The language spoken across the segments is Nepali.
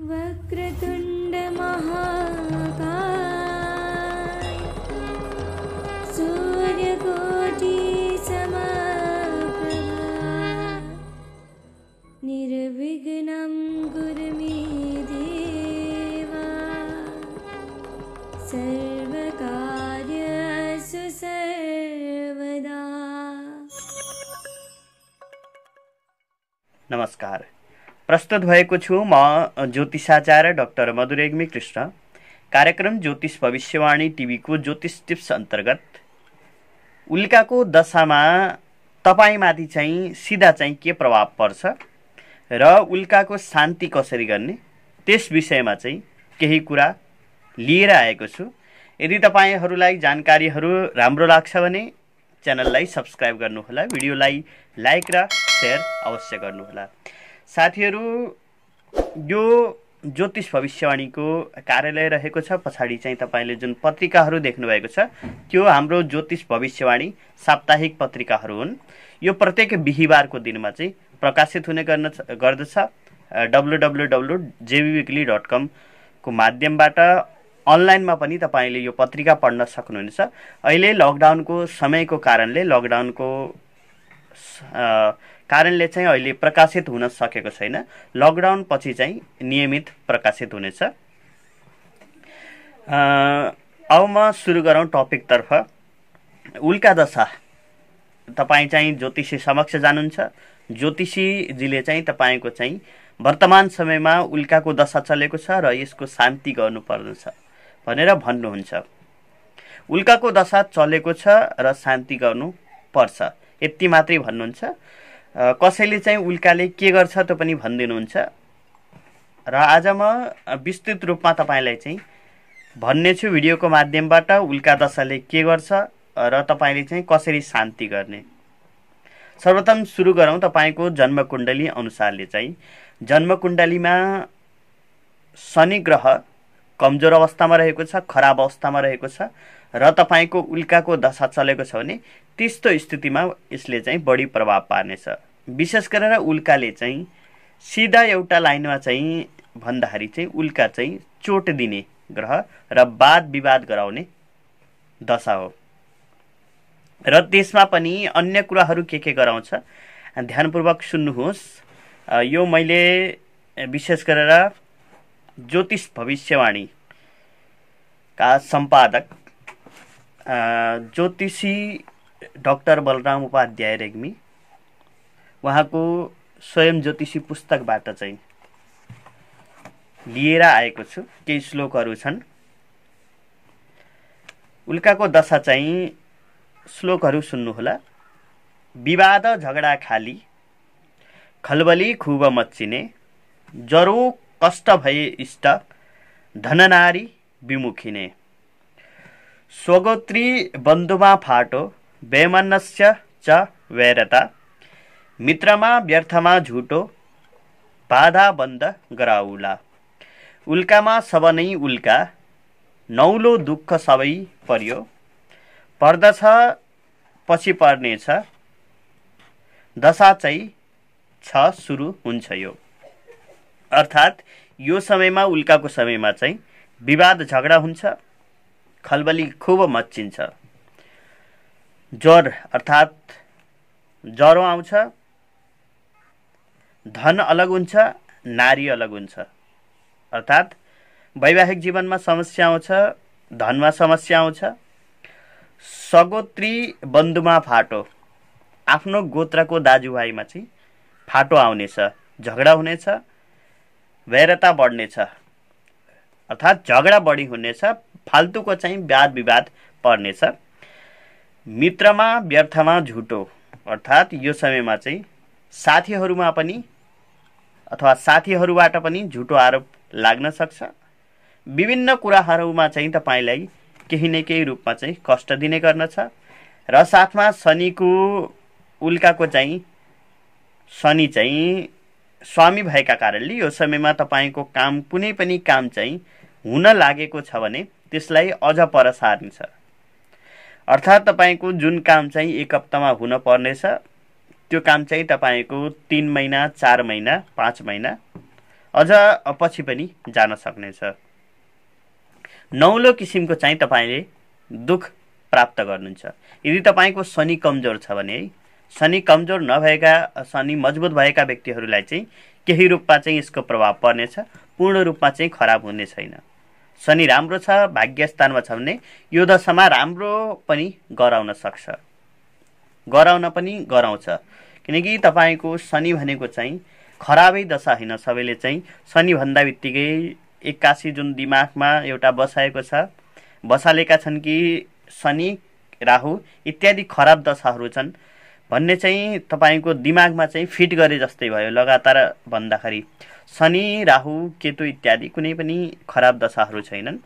वक्रतुंड महाकाय सूर्यकोटि समाप्रभा निर्विघ्न गुरु मे देवा सर्वकार्यसु सर्वदा नमस्कार प्रस्तुत भएको छु म ज्योतिषाचार्य डक्टर मधुरेग्मी कृष्ण कार्यक्रम ज्योतिष भविष्यवाणी टिभीको ज्योतिष टिप्स अन्तर्गत उल्काको दशामा तपाईँमाथि चाहिँ सिधा चाहिँ के प्रभाव पर्छ र उल्काको शान्ति कसरी गर्ने त्यस विषयमा चाहिँ केही कुरा लिएर आएको छु यदि तपाईँहरूलाई जानकारीहरू राम्रो लाग्छ भने च्यानललाई सब्सक्राइब गर्नुहोला भिडियोलाई लाइक र सेयर अवश्य गर्नुहोला साथीहरू यो ज्योतिष भविष्यवाणीको कार्यालय रहेको छ पछाडि चाहिँ तपाईँले जुन पत्रिकाहरू देख्नुभएको छ त्यो हाम्रो ज्योतिष भविष्यवाणी साप्ताहिक पत्रिकाहरू हुन् यो प्रत्येक बिहिबारको दिनमा चाहिँ प्रकाशित हुने गर्न गर्दछ W W W JB weekly dot कमको माध्यमबाट अनलाइनमा पनि तपाईँले यो पत्रिका पढ्न सक्नुहुनेछ अहिले लकडाउनको समयको कारणले लकडाउनको कारणले चाहिँ अहिले प्रकाशित हुन सकेको छैन लकडाउन पछि चाहिँ नियमित प्रकाशित हुनेछ अब म सुरु गरौँ टपिकतर्फ उल्का दशा तपाईँ चाहिँ ज्योतिषी समक्ष जानुहुन्छ ज्योतिषीजीले चाहिँ तपाईँको चाहिँ वर्तमान समयमा उल्काको दशा चलेको छ र यसको शान्ति गर्नुपर्दछ भनेर भन्नुहुन्छ उल्काको दशा चलेको छ र शान्ति गर्नुपर्छ यति मात्रै भन्नुहुन्छ कसैले चाहिँ उल्काले के गर्छ त्यो पनि भनिदिनुहुन्छ र आज म विस्तृत रूपमा तपाईँलाई चाहिँ भन्ने छु भिडियोको माध्यमबाट उल्का दशाले के गर्छ र तपाईँले चाहिँ कसरी शान्ति गर्ने सर्वप्रथम सुरु गरौँ तपाईँको जन्मकुण्डली अनुसारले चाहिँ जन्मकुण्डलीमा शनि ग्रह कमजोर अवस्थामा रहेको छ खराब अवस्थामा रहेको छ र तपाईँको उल्काको दशा चलेको छ भने त्यस्तो स्थितिमा यसले चाहिँ बढी प्रभाव पार्नेछ विशेष गरेर उल्काले चाहिँ सिधा एउटा लाइनमा चाहिँ भन्दाखेरि चाहिँ उल्का चाहिँ चोट दिने ग्रह र वाद विवाद गराउने दशा हो र त्यसमा पनि अन्य कुराहरू के के गराउँछ ध्यानपूर्वक सुन्नुहोस् यो मैले विशेष गरेर ज्योतिष भविष्यवाणी का सम्पादक ज्योतिषी डक्टर बलराम उपाध्याय रेग्मी उहाँको स्वयं ज्योतिषी पुस्तकबाट चाहिँ लिएर आएको छु केही श्लोकहरू छन् उल्काको दशा चाहिँ श्लोकहरू सुन्नुहोला विवाद झगडा खाली खलबली खुब मच्चिने जरो कष्ट भए इष्ट धननारी विमुखिने स्वगोत्री बन्धुमा फाटो वैमनस्य च वैरता मित्रमा व्यर्थमा झुटो बाधा बन्द गराउला उल्कामा सब नै उल्का नौलो दुःख सबै पर्यो पर्दछ पछि पर्नेछ दशा चाहिँ छ सुरु हुन्छ यो अर्थात् यो समयमा उल्काको समयमा चाहिँ विवाद झगडा हुन्छ खलबली खुब मच्चिन्छ ज्वर अर्थात् ज्वरो आउँछ धन अलग हुन्छ नारी अलग हुन्छ अर्थात् वैवाहिक जीवनमा समस्या आउँछ धनमा समस्या आउँछ सगोत्री बन्धुमा फाटो आफ्नो गोत्रको दाजुभाइमा चाहिँ फाटो आउनेछ झगडा हुनेछ भेरता बढ्नेछ अर्थात् झगडा बढी हुनेछ फाल्तुको चाहिँ वाद विवाद पर्नेछ मित्रमा व्यर्थमा झुटो अर्थात् यो समयमा चाहिँ साथीहरूमा पनि अथवा साथीहरूबाट पनि झुटो आरोप लाग्न सक्छ विभिन्न कुराहरूमा चाहिँ तपाईँलाई केही न केही रूपमा चाहिँ कष्ट दिने गर्दछ र साथमा शनिको उल्काको चाहिँ शनि चाहिँ स्वामी भएका कारणले यो समयमा तपाईँको काम कुनै पनि काम चाहिँ हुन लागेको छ भने त्यसलाई अझ पर सार्नेछ अर्थात् तपाईँको जुन काम चाहिँ एक हप्तामा हुन पर्नेछ त्यो काम चाहिँ तपाईँको तिन महिना चार महिना पाँच महिना अझ पछि पनि जान सक्नेछ नौलो किसिमको चाहिँ तपाईँले दुःख प्राप्त गर्नुहुन्छ यदि तपाईँको शनि कमजोर छ भने है शनि कमजोर नभएका शनि मजबुत भएका व्यक्तिहरूलाई चाहिँ केही रूपमा चाहिँ यसको प्रभाव पर्नेछ पूर्ण रूपमा चाहिँ खराब हुने छैन शनि राम्रो छ भाग्य स्थानमा छ भने यो दशामा राम्रो पनि गराउन सक्छ गराउन पनि गराउँछ किनकि तपाईँको शनि भनेको चाहिँ खराबै दशा होइन सबैले चाहिँ शनिभन्दा बित्तिकै एक्कासी जुन दिमागमा एउटा बसाएको छ बसालेका छन् कि शनि राहु इत्यादि खराब दशाहरू छन् भन्ने चाहिँ तपाईँको दिमागमा चाहिँ फिट गरे जस्तै भयो लगातार भन्दाखेरि शनि राहु केतु इत्यादि कुनै पनि खराब दशाहरू छैनन्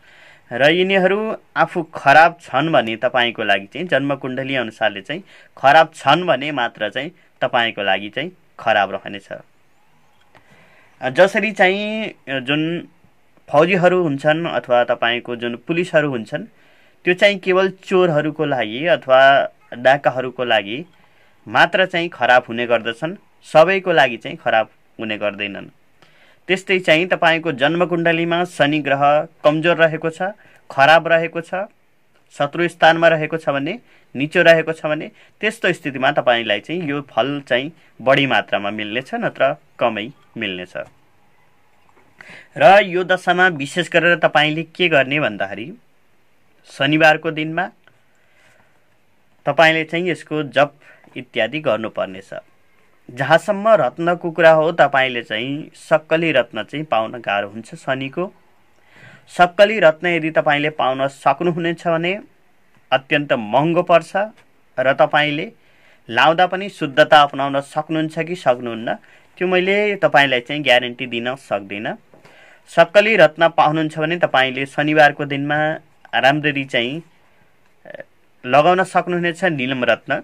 र यिनीहरू आफू खराब छन् भने तपाईँको लागि चाहिँ जन्मकुण्डली अनुसारले चाहिँ खराब छन् भने मात्र चाहिँ तपाईँको लागि चाहिँ खराब रहनेछ जसरी चाहिँ जुन फौजीहरू हुन्छन् अथवा तपाईँको जुन पुलिसहरू हुन्छन् त्यो चाहिँ केवल चोरहरूको लागि अथवा डाकाहरूको लागि मात्र चाहिँ खराब हुने गर्दछन् सबैको लागि चाहिँ खराब हुने गर्दैनन् त्यस्तै चाहिँ तपाईँको जन्मकुण्डलीमा शनि ग्रह कमजोर रहेको छ खराब रहेको छ शत्रु स्थानमा रहेको छ भने निचो रहेको छ भने त्यस्तो स्थितिमा तपाईँलाई चाहिँ यो फल चाहिँ बढी मात्रामा मिल्नेछ नत्र कमै मिल्नेछ र यो दशामा विशेष गरेर तपाईँले के गर्ने भन्दाखेरि शनिबारको दिनमा तपाईँले चाहिँ यसको जप इत्यादि गर्नुपर्नेछ जहाँसम्म रत्नको कुरा हो तपाईँले चाहिँ सक्कली रत्न चाहिँ पाउन गाह्रो हुन्छ शनिको सक्कली रत्न यदि तपाईँले पाउन सक्नुहुनेछ भने अत्यन्त महँगो पर्छ र तपाईँले लाउँदा पनि शुद्धता अपनाउन सक्नुहुन्छ कि सक्नुहुन्न त्यो मैले तपाईँलाई चाहिँ ग्यारेन्टी दिन सक्दिनँ सक्कली रत्न पाउनुहुन्छ भने तपाईँले शनिबारको दिनमा राम्ररी चाहिँ लगाउन सक्नुहुनेछ निलम रत्न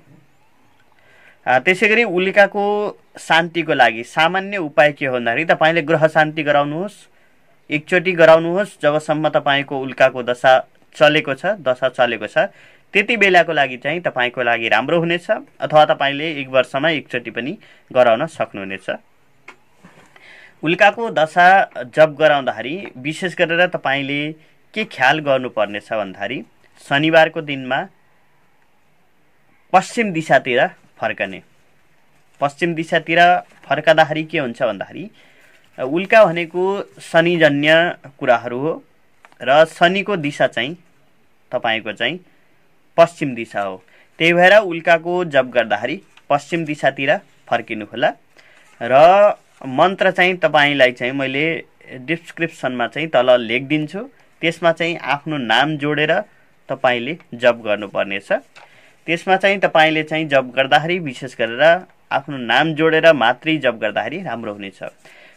त्यसै गरी उल्काको शान्तिको लागि सामान्य उपाय के हो भन्दाखेरि तपाईँले ग्रह शान्ति गराउनुहोस् एकचोटि गराउनुहोस् जबसम्म तपाईँको उल्काको दशा चलेको छ दशा चलेको छ त्यति बेलाको लागि चाहिँ तपाईँको लागि राम्रो हुनेछ अथवा तपाईँले एक वर्षमा एकचोटि पनि गराउन सक्नुहुनेछ उल्काको दशा जप गराउँदाखेरि विशेष गरेर तपाईँले के ख्याल गर्नुपर्नेछ भन्दाखेरि शनिबारको दिनमा पश्चिम दिशातिर फर्कने पश्चिम दिशातिर फर्काँदाखेरि के हुन्छ भन्दाखेरि उल्का भनेको शनिजन्य कुराहरू हो र शनिको दिशा चाहिँ तपाईँको चाहिँ पश्चिम दिशा हो त्यही भएर उल्काको जप गर्दाखेरि पश्चिम दिशातिर फर्किनु होला र मन्त्र चाहिँ तपाईँलाई चाहिँ मैले डिस्क्रिप्सनमा चाहिँ तल लेखिदिन्छु त्यसमा चाहिँ आफ्नो नाम जोडेर तपाईँले जप गर्नुपर्नेछ त्यसमा चाहिँ तपाईँले चाहिँ जप गर्दाखेरि विशेष गरेर आफ्नो नाम जोडेर मात्रै जप गर्दाखेरि राम्रो हुनेछ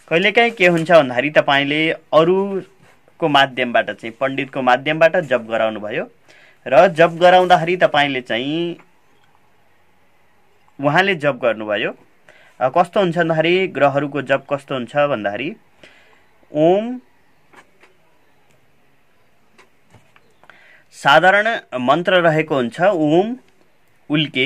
कहिलेकाहीँ के हुन्छ भन्दाखेरि तपाईँले अरूको माध्यमबाट चाहिँ पण्डितको माध्यमबाट जप गराउनु भयो र जप गराउँदाखेरि तपाईँले चाहिँ उहाँले जप गर्नुभयो कस्तो हुन्छ भन्दाखेरि ग्रहहरूको जप कस्तो हुन्छ भन्दाखेरि ओम साधारण मन्त्र रहेको हुन्छ ओम उल्के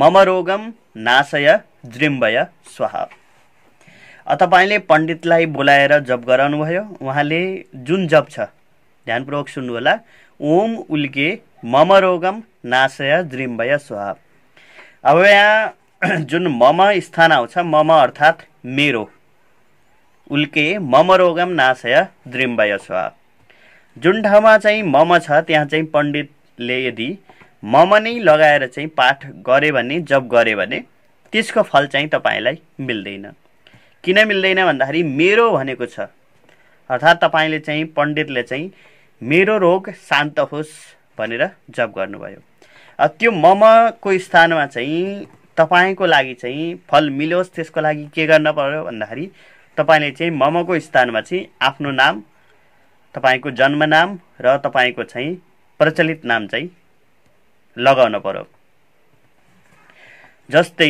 ममरोगम नाशय जृम्बय स्वाहा तपाईँले पण्डितलाई बोलाएर जप गराउनुभयो उहाँले जुन जप छ ध्यानपूर्वक सुन्नुहोला ओम उल्के मम रोगम नाशय जृम्बय स्वाहा अब यहाँ जुन मम स्थान आउँछ मम अर्थात् मेरो उल्के मम रोगम नाशय जृम्बय स्वाहा जुन ठाउँमा चाहिँ मम छ त्यहाँ चाहिँ पण्डितले यदि मम नै लगाएर चाहिँ पाठ गऱ्यो भने जप गरे भने त्यसको फल चाहिँ तपाईँलाई मिल्दैन किन मिल्दैन भन्दाखेरि मेरो भनेको छ अर्थात् तपाईँले चाहिँ पण्डितले चाहिँ मेरो रोग शान्त होस् भनेर जप गर्नुभयो त्यो ममको स्थानमा चाहिँ तपाईँको लागि चाहिँ फल मिलोस् त्यसको लागि के गर्न पर्यो भन्दाखेरि तपाईँले चाहिँ ममको स्थानमा चाहिँ आफ्नो नाम तपाईँको जन्मनाम र तपाईँको चाहिँ प्रचलित नाम चाहिँ लगाउन पर्यो जस्तै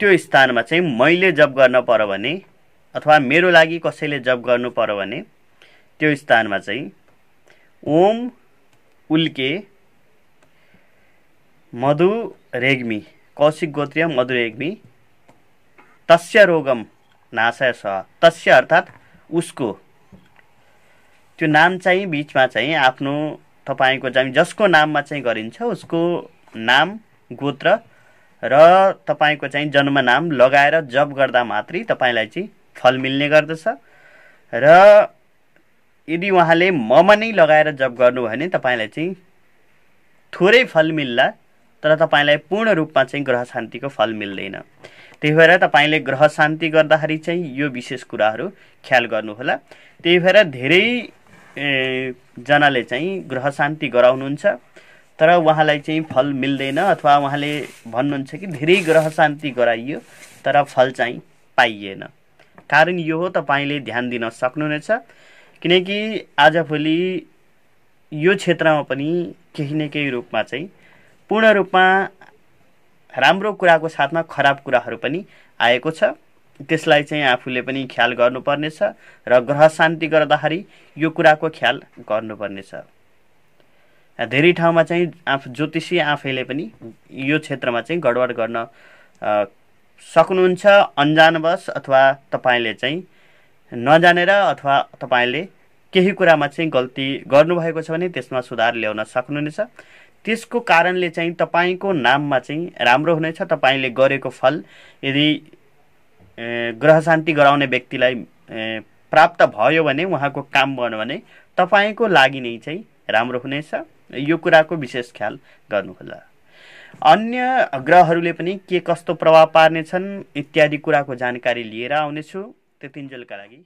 त्यो स्थानमा चाहिँ मैले जप गर्न पर्यो भने अथवा मेरो लागि कसैले जप गर्नु पर्यो भने त्यो स्थानमा चाहिँ ओम उल्के मधु रेग्मी कौशिक गोत्रीय मधु रेग्मी तस्य रोगम नाशय स तस्य अर्थात् उसको त्यो नाम चाहिँ बिचमा चाहिँ आफ्नो तपाईँको चाहिँ जसको नाममा चाहिँ गरिन्छ उसको नाम गोत्र र तपाईँको चाहिँ जन्म नाम लगाएर जप गर्दा मात्रै तपाईँलाई चाहिँ फल मिल्ने गर्दछ र यदि उहाँले ममा नै लगाएर जप गर्नुभयो भने तपाईँलाई चाहिँ थोरै फल मिल्ला तर तपाईँलाई पूर्ण रूपमा चाहिँ ग्रह शान्तिको फल मिल्दैन त्यही भएर तपाईँले ग्रह शान्ति गर्दाखेरि चाहिँ यो विशेष कुराहरू ख्याल गर्नुहोला त्यही भएर धेरै जनाले चाहिँ ग्रह शान्ति गराउनुहुन्छ तर उहाँलाई चाहिँ फल मिल्दैन अथवा उहाँले भन्नुहुन्छ कि धेरै ग्रह शान्ति गराइयो तर फल चाहिँ पाइएन कारण यो हो तपाईँले ध्यान दिन सक्नुहुनेछ किनकि आजभोलि यो क्षेत्रमा पनि केही न केही रूपमा चाहिँ पूर्ण रूपमा राम्रो कुराको साथमा खराब कुराहरू पनि आएको छ त्यसलाई चाहिँ आफूले पनि ख्याल गर्नुपर्नेछ र ग्रह शान्ति गर्दाखेरि यो कुराको ख्याल गर्नुपर्नेछ धेरै ठाउँमा चाहिँ आफ ज्योतिषी आफैले पनि यो क्षेत्रमा चाहिँ गडबड गर्न सक्नुहुन्छ अन्जानवश अथवा तपाईँले चाहिँ नजानेर अथवा तपाईँले केही कुरामा चाहिँ गल्ती गर्नुभएको छ भने त्यसमा सुधार ल्याउन सक्नुहुनेछ त्यसको कारणले चाहिँ तपाईँको नाममा चाहिँ राम्रो हुनेछ तपाईँले गरेको फल यदि ग्रह शान्ति गराउने व्यक्तिलाई प्राप्त भयो भने उहाँको काम भयो भने तपाईँको लागि नै चाहिँ राम्रो हुनेछ यो कुराको विशेष ख्याल गर्नुहोला अन्य ग्रहहरूले पनि के कस्तो प्रभाव पार्नेछन् इत्यादि कुराको जानकारी लिएर आउनेछु त्यतिन्जेलका लागि